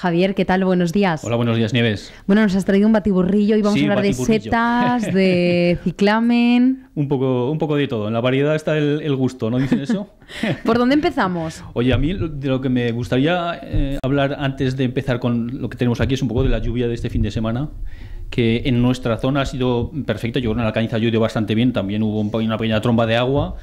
Javier, ¿qué tal? Buenos días. Hola, buenos días, Nieves. Bueno, nos has traído un batiburrillo y vamos a hablar de setas, de ciclamen. Un poco, un poco de todo. En la variedad está el, gusto, ¿no dicen eso? ¿Por dónde empezamos? Oye, a mí de lo que me gustaría eh, hablar antes de empezar con lo que tenemos aquí es un poco de la lluvia de este fin de semana que en nuestra zona ha sido perfecta. Yo creo que en Alcaniza ha bastante bien. También hubo una pequeña tromba de agua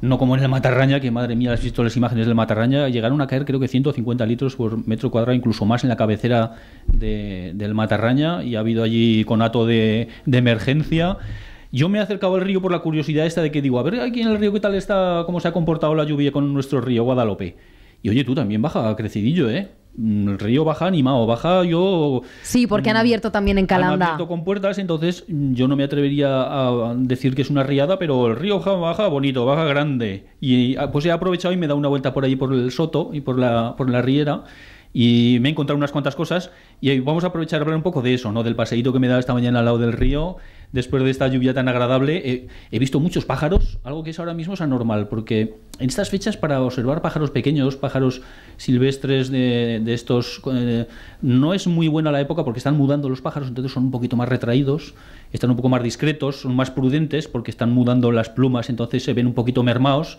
no como en el Matarraña, que madre mía, has visto las imágenes del Matarraña, llegaron a caer creo que 150 litros por metro cuadrado, incluso más en la cabecera del Matarraña, y ha habido allí conato de, de emergencia. Yo me he acercado al río por la curiosidad esta de que digo, a ver aquí en el río qué tal está, cómo se ha comportado la lluvia con nuestro río Guadalope. Y oye, tú también baja crecidillo, ¿eh? ...el mm, Río Baja animado, Baja yo... Sí, porque han mm, abierto también en Calanda. Han abierto con puertas, entonces mm, yo no me atrevería a decir que es una riada, pero el Río Baja bonito, Baja grande. Y ah, pues he aprovechado y me he dado una vuelta por allí por el Soto y por la, por la Riera y me he encontrado unas cuantas cosas y vamos a aprovechar a hablar un poco de eso, ¿no? Del paseíto que me he dado esta mañana al lado del río después de esta lluvia tan agradable. he visto muchos pájaros, algo que es ahora mismo es anormal, porque en estas fechas para observar pájaros pequeños, pájaros silvestres de, estos, eh, no es muy buena la época porque están mudando los pájaros, entonces son un poquito más retraídos, están un poco más discretos, son más prudentes porque están mudando las plumas, entonces se ven un poquito mermaos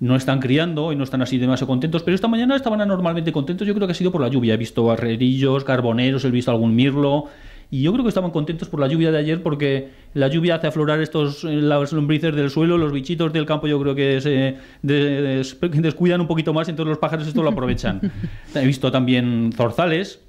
no están criando y no están así demasiado contentos, pero esta mañana estaban anormalmente contentos, yo creo que ha sido por la lluvia, he visto barrerillos, carboneros, he visto algún mirlo, y yo creo que estaban contentos por la lluvia de ayer porque la lluvia hace aflorar estos eh, las lombrices del suelo, los bichitos del campo yo creo que se descuidan un poquito más, entonces los pájaros esto lo aprovechan. He visto también zorzales,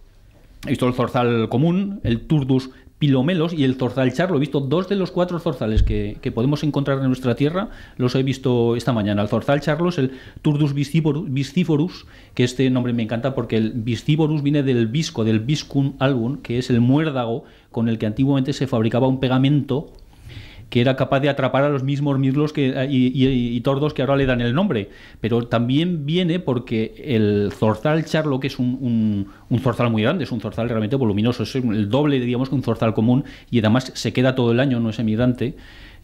He visto el zorzal común, el turdus pilomelos y el zorzal charlo, he visto. Dos de los cuatro zorzales que, podemos encontrar en nuestra tierra los he visto esta mañana. El zorzal es el Turdus visciforus, que este nombre me encanta porque el visciforus viene del visco, del viscum album, que es el muérdago con el que antiguamente se fabricaba un pegamento que era capaz de atrapar a los mismos mirlos que, y, tordos que ahora le dan el nombre. Pero también viene porque el zorzal charlo, que es un, zorzal muy grande, es un zorzal realmente voluminoso, es el doble, diríamos que un zorzal común y además se queda todo el año, no es emigrante.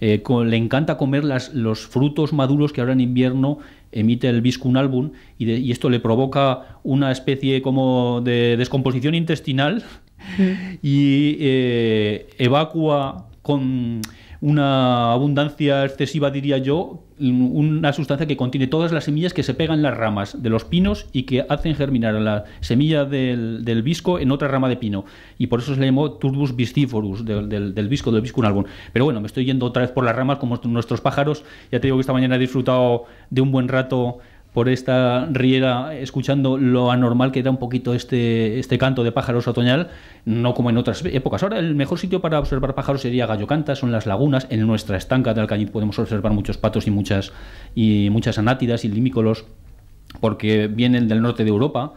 Eh, le encanta comer las, los frutos maduros que ahora en invierno emite el Viscun album y, esto le provoca una especie como de descomposición intestinal mm. y eh, evacua con una abundancia excesiva, diría yo, una sustancia que contiene todas las semillas que se pegan en las ramas de los pinos y que hacen germinar la semilla del, del visco en otra rama de pino. Y por eso se le llamó Turbus visciforus, del, del, del visco, del visco un Pero bueno, me estoy yendo otra vez por las ramas como nuestros pájaros. Ya te digo que esta mañana he disfrutado de un buen rato por esta riera escuchando lo anormal que da un poquito este, este canto de pájaros otoñal, no como en otras épocas. Ahora el mejor sitio para observar pájaros sería Gallo Canta, son las lagunas. En nuestra estanca de Alcañiz podemos observar muchos patos y muchas, y muchas anátidas y limícolos porque vienen del norte de Europa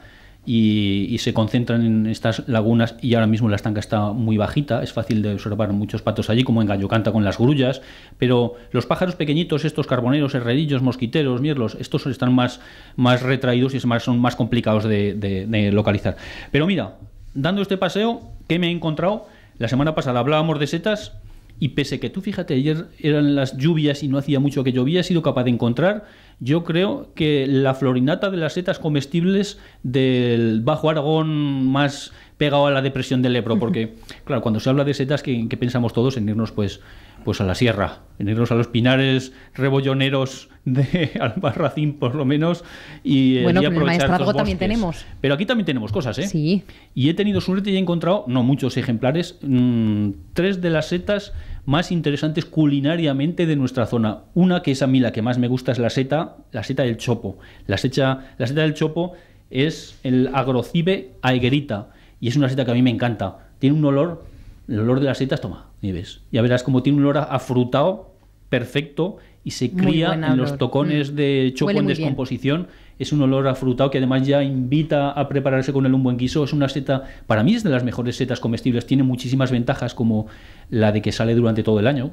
y, se concentran en estas lagunas y ahora mismo la estanca está muy bajita, es fácil de observar muchos patos allí, como en Gallo Canta con las grullas, pero los pájaros pequeñitos, estos carboneros, herrerillos, mosquiteros, mierlos, estos están más, más retraídos y son más complicados de, de localizar. Pero mira, dando este paseo, ¿qué me he encontrado? La semana pasada hablábamos de setas y pese que tú, fíjate, ayer eran las lluvias y no hacía mucho que llovía, he sido capaz de encontrar, yo creo que la florinata de las setas comestibles del Bajo Aragón más pegado a la depresión del Ebro, porque, claro, cuando se habla de setas, que pensamos todos? En irnos, pues, pues a la sierra, Venirnos a los pinares rebolloneros de Albarracín por lo menos y, eh, bueno, aprovechar el maestrado también tenemos. Pero aquí también tenemos cosas, ¿eh? Sí. Y he tenido suerte y he encontrado, no muchos ejemplares, mm, tres de las setas más interesantes culinariamente de nuestra zona. Una que es a mí la que más me gusta es la seta, la seta del chopo. La, secha, la seta del chopo es el agrocibe Aiguerita y es una seta que a mí me encanta. Tiene un olor, el olor de las setas, toma, y ya verás como tiene un olor afrutado perfecto y se cría en los tocones mm. de choco en descomposición. Es un olor afrutado que además ya invita a prepararse con él un buen guiso. Es una seta, para mí es de las mejores setas comestibles. Tiene muchísimas ventajas como la de que sale durante todo el año.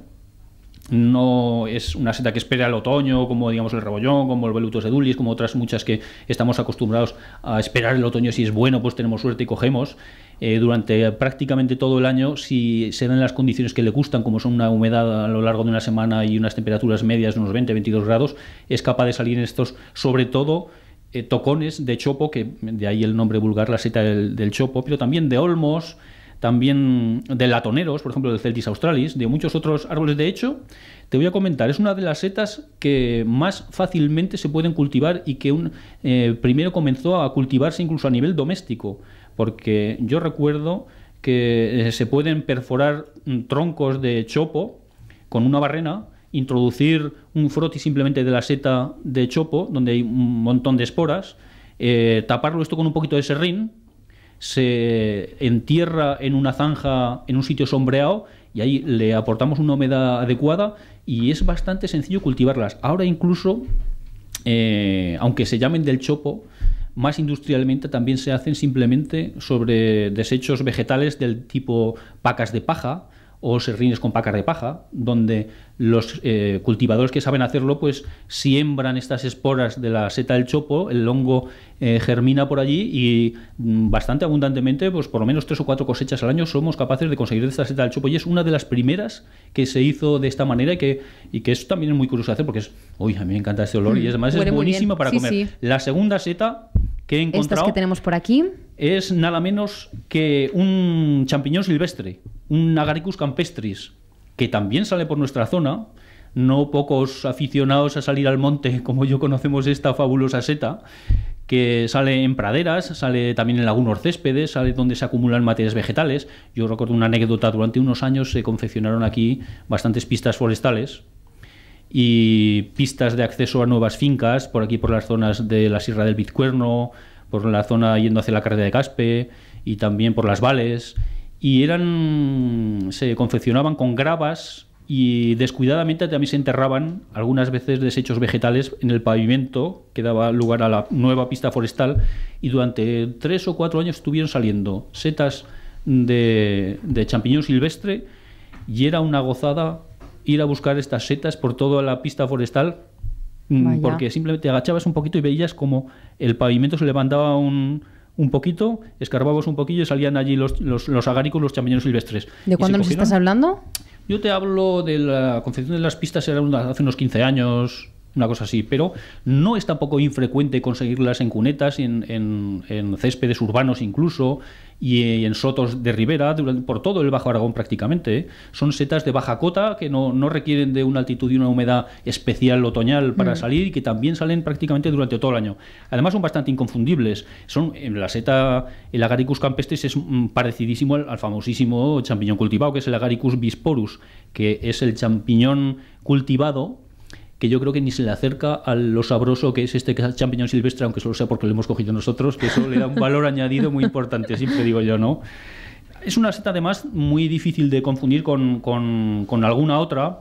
No es una seta que espera el otoño, como digamos el rebollón, como el veluto dulis como otras muchas que estamos acostumbrados a esperar el otoño. Si es bueno, pues tenemos suerte y cogemos. Eh, durante prácticamente todo el año si se dan las condiciones que le gustan, como son una humedad a lo largo de una semana y unas temperaturas medias de unos 20-22 grados, es capaz de salir en estos, sobre todo, eh, tocones de chopo, que de ahí el nombre vulgar, la seta del, chopo, pero también de olmos, también de latoneros, por ejemplo, del Celtis australis, de muchos otros árboles. De hecho, te voy a comentar, es una de las setas que más fácilmente se pueden cultivar y que un, eh, primero comenzó a cultivarse incluso a nivel doméstico porque yo recuerdo que eh, se pueden perforar mm, troncos de chopo con una barrena, introducir un froti simplemente de la seta de chopo, donde hay un montón de esporas, eh, taparlo esto con un poquito de serrín, se entierra en una zanja, en un sitio sombreado, y ahí le aportamos una humedad adecuada y es bastante sencillo cultivarlas. Ahora incluso, eh, aunque se llamen del chopo, más industrialmente también se hacen simplemente sobre desechos vegetales del tipo pacas de paja o serrines con pacas de paja, donde los eh, cultivadores que saben hacerlo, pues siembran estas esporas de la seta del chopo, el hongo eh, germina por allí y mm, bastante abundantemente, pues por lo menos tres o cuatro cosechas al año somos capaces de conseguir esta seta del chopo y es una de las primeras que se hizo de esta manera y que, y que eso también es muy curioso hacer porque es, uy, a mí me encanta este olor y además mm, es buenísima para comer. La segunda seta estas que tenemos por aquí. Es nada menos que un champiñón silvestre, un Agaricus campestris, que también sale por nuestra zona. No pocos aficionados a salir al monte, como yo conocemos esta fabulosa seta, que sale en praderas, sale también en lagunos céspedes, sale donde se acumulan materias vegetales. Yo recuerdo una anécdota, durante unos años se confeccionaron aquí bastantes pistas forestales y pistas de acceso a nuevas fincas, por aquí por las zonas de la Sierra del Bizcuerno, por la zona yendo hacia la carretera de Caspe y también por las Vales. Y eran. se confeccionaban con gravas y descuidadamente también se enterraban algunas veces desechos vegetales en el pavimento que daba lugar a la nueva pista forestal y durante tres o cuatro años estuvieron saliendo setas de, de champiñón silvestre y era una gozada ir a buscar estas setas por toda la pista forestal mm, porque simplemente agachabas un poquito y veías como el pavimento se levantaba un, un poquito, escarbabas un poquillo y salían allí los, los, los los champiñones silvestres. ¿De cuándo nos estás hablando? Yo te hablo de la concepción de las pistas, era hace unos 15 años, una cosa así, pero no es poco infrecuente conseguirlas en cunetas, en, en, céspedes urbanos incluso, eh, y en sotos de ribera, por todo el Bajo Aragón prácticamente. ¿eh? Son setas de baja cota que no, requieren de una altitud y una humedad especial otoñal para mm. salir y que también salen prácticamente durante todo el año. Además son bastante inconfundibles. Son, la seta, el Agaricus campestris es mm, parecidísimo al, al famosísimo champiñón cultivado, que es el Agaricus bisporus, que es el champiñón cultivado que yo creo que ni se le acerca a lo sabroso que es este champiñón silvestre, aunque solo sea porque lo hemos cogido nosotros, que eso le da un valor añadido muy importante, siempre digo yo, ¿no? Es una seta además muy difícil de confundir con, alguna otra.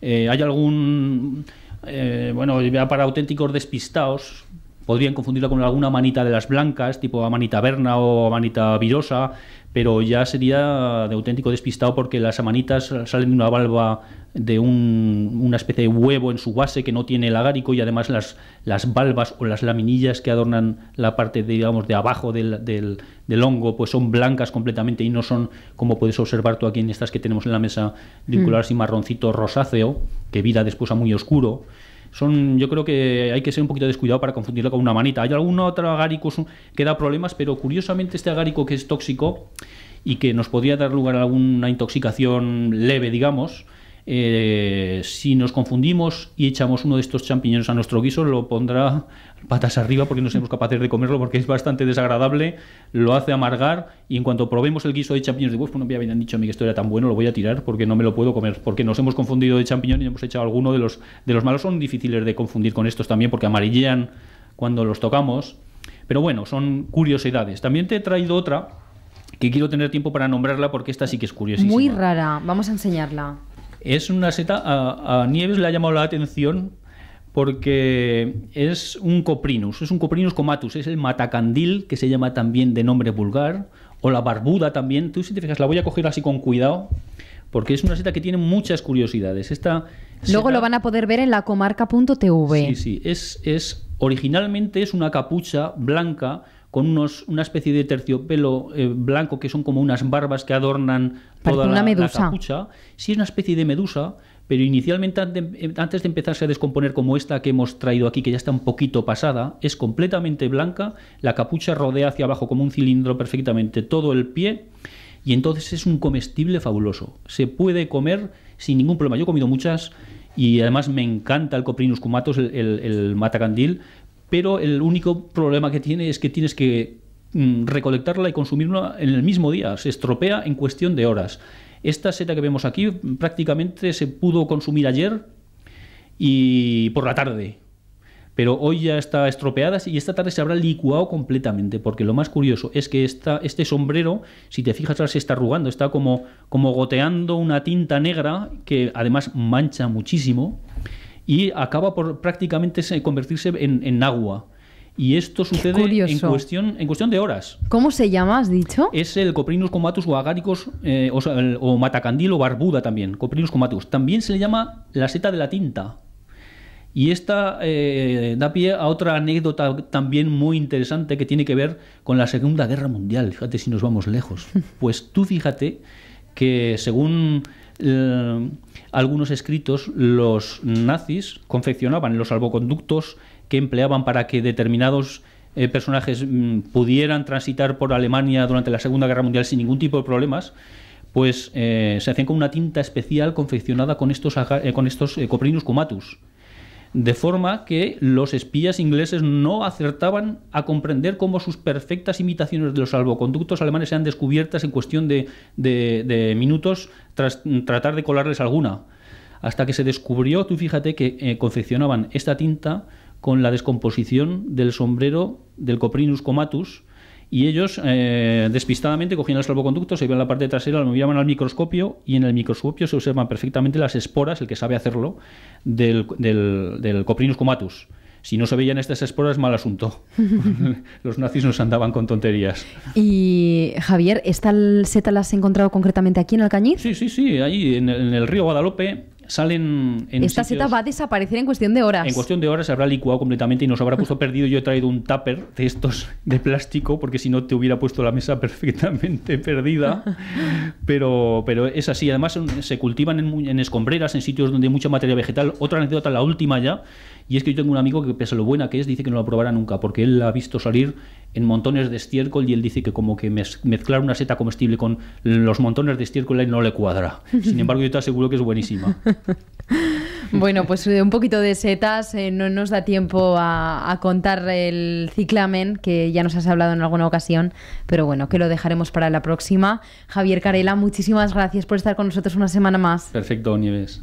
Eh, hay algún, eh, bueno, para auténticos despistados, Podrían confundirla con alguna manita de las blancas, tipo amanita verna o amanita virosa, pero ya sería de auténtico despistado porque las amanitas salen de una valva de una especie de huevo en su base que no tiene el lagárico y además las, las valvas o las laminillas que adornan la parte de, digamos de abajo del, del, hongo pues son blancas completamente y no son como puedes observar tú aquí en estas que tenemos en la mesa de un mm. color marroncito rosáceo que vida después a muy oscuro son, yo creo que hay que ser un poquito descuidado para confundirlo con una manita. Hay algún otro agárico que da problemas, pero curiosamente este agárico que es tóxico y que nos podría dar lugar a alguna intoxicación leve, digamos, eh, si nos confundimos y echamos uno de estos champiñones a nuestro guiso, lo pondrá patas arriba porque no seremos capaces de comerlo porque es bastante desagradable, lo hace amargar y en cuanto probemos el guiso de champiñones, de pues no me habían dicho a mí que esto era tan bueno, lo voy a tirar porque no me lo puedo comer, porque nos hemos confundido de champiñón y hemos echado alguno de los, de los malos. Son difíciles de confundir con estos también porque amarillean cuando los tocamos. Pero bueno, son curiosidades. También te he traído otra que quiero tener tiempo para nombrarla porque esta sí que es curiosísima. Muy rara, vamos a enseñarla. Es una seta, a, Nieves le ha llamado la atención porque es un coprinus, es un coprinus comatus, es el matacandil que se llama también de nombre vulgar, o la barbuda también. Tú si te fijas, la voy a coger así con cuidado, porque es una seta que tiene muchas curiosidades. Esta Luego lo van a poder ver en la comarca.tv. Sí, sí, es, es, originalmente es una capucha blanca con una especie de terciopelo eh, blanco que son como unas barbas que adornan toda la, capucha. Sí, es una especie de medusa, pero inicialmente em, antes de empezarse a descomponer como esta que hemos traído aquí, que ya está un poquito pasada, es completamente blanca, la capucha rodea hacia abajo como un cilindro perfectamente todo el pie y entonces es un comestible fabuloso. Se puede comer sin ningún problema. Yo he comido muchas y además me encanta el Coprinus cumatos, el, el, el matacandil, pero el único problema que tiene es que tienes que mm, recolectarla y consumirla en el mismo día, se estropea en cuestión de horas. Esta seta que vemos aquí prácticamente se pudo consumir ayer y por la tarde, pero hoy ya está estropeada y esta tarde se habrá licuado completamente, porque lo más curioso es que este sombrero, si te fijas, ahora se está arrugando, está como, como goteando una tinta negra que además mancha muchísimo y acaba por prácticamente convertirse en, agua. Y esto sucede en cuestión, en cuestión de horas. ¿Cómo se llama, has dicho? Es el Coprinus comatus o, agáricos eh, o, matacandil o barbuda también, Coprinus comatus. También se le llama la seta de la tinta. Y esta eh, da pie a otra anécdota también muy interesante que tiene que ver con la Segunda Guerra Mundial. Fíjate si nos vamos lejos. Pues tú fíjate que según eh, algunos escritos, los nazis confeccionaban los salvoconductos que empleaban para que determinados eh, personajes mm, pudieran transitar por Alemania durante la Segunda Guerra Mundial sin ningún tipo de problemas, pues eh, se hacían con una tinta especial confeccionada con estos, con estos coprinus cumatus de forma que los espías ingleses no acertaban a comprender cómo sus perfectas imitaciones de los salvoconductos alemanes eran descubiertas en cuestión de, minutos tras tratar de colarles alguna. Hasta que se descubrió, tú fíjate que eh, confeccionaban esta tinta con la descomposición del sombrero del Coprinus comatus, y ellos eh, despistadamente cogían el salvoconducto, se iban a la parte trasera, lo movían al microscopio y en el microscopio se observan perfectamente las esporas, el que sabe hacerlo, del, del, Coprinus comatus. Si no se veían estas esporas, mal asunto. los nazis nos andaban con tonterías. Y Javier, ¿esta seta la has encontrado concretamente aquí en el Alcañiz? Sí, sí, sí, ahí en el, río Guadalupe salen en Esta seta va a desaparecer en cuestión de horas. En cuestión de horas se habrá licuado completamente y nos habrá puesto perdido. Yo he traído un tupper de estos de plástico porque si no te hubiera puesto la mesa perfectamente perdida. Pero, pero es así. Además se cultivan en escombreras, en sitios donde hay mucha materia vegetal. Otra anécdota, la última ya, y es que yo tengo un amigo que, pese a lo buena que es, dice que no la probará nunca, porque él la ha visto salir en montones de estiércol y él dice que como que mezclar una seta comestible con los montones de estiércol no le cuadra. Sin embargo, yo te aseguro que es buenísima. Bueno, pues eh, un poquito de setas, eh, no nos da tiempo a, a, contar el ciclamen, que ya nos has hablado en alguna ocasión, pero bueno, que lo dejaremos para la próxima. Javier Carela, muchísimas gracias por estar con nosotros una semana más. Perfecto, Nieves.